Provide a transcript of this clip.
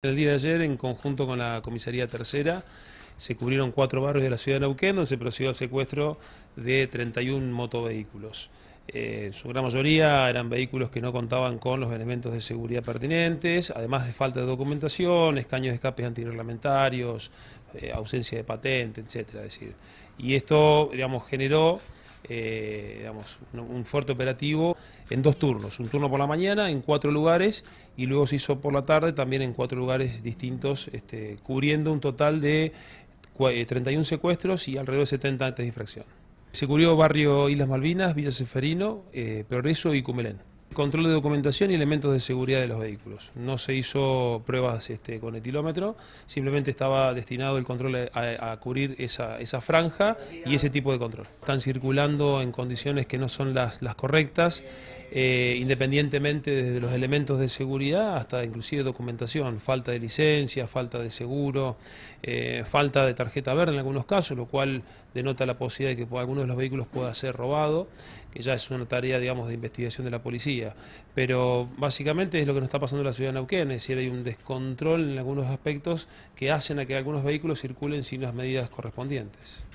El día de ayer, en conjunto con la Comisaría Tercera, se cubrieron cuatro barrios de la ciudad de Neuquén donde se procedió al secuestro de 31 motovehículos. Eh, su gran mayoría eran vehículos que no contaban con los elementos de seguridad pertinentes, además de falta de documentación, escaños de escapes antirreglamentarios, eh, ausencia de patente, etc. decir, y esto, digamos, generó eh, digamos, un fuerte operativo en dos turnos, un turno por la mañana en cuatro lugares y luego se hizo por la tarde también en cuatro lugares distintos, este, cubriendo un total de 31 eh, secuestros y alrededor de 70 antes de infracción. Se cubrió barrio Islas Malvinas, Villa Seferino, eh, y Cumelén control de documentación y elementos de seguridad de los vehículos. No se hizo pruebas este, con etilómetro, simplemente estaba destinado el control a, cubrir esa, franja y ese tipo de control. Están circulando en condiciones que no son las, las correctas, eh, independientemente desde los elementos de seguridad hasta inclusive documentación, falta de licencia, falta de seguro, eh, falta de tarjeta verde en algunos casos, lo cual denota la posibilidad de que alguno de los vehículos pueda ser robado ya es una tarea, digamos, de investigación de la policía. Pero básicamente es lo que nos está pasando en la ciudad de Neuquén, es decir, hay un descontrol en algunos aspectos que hacen a que algunos vehículos circulen sin las medidas correspondientes.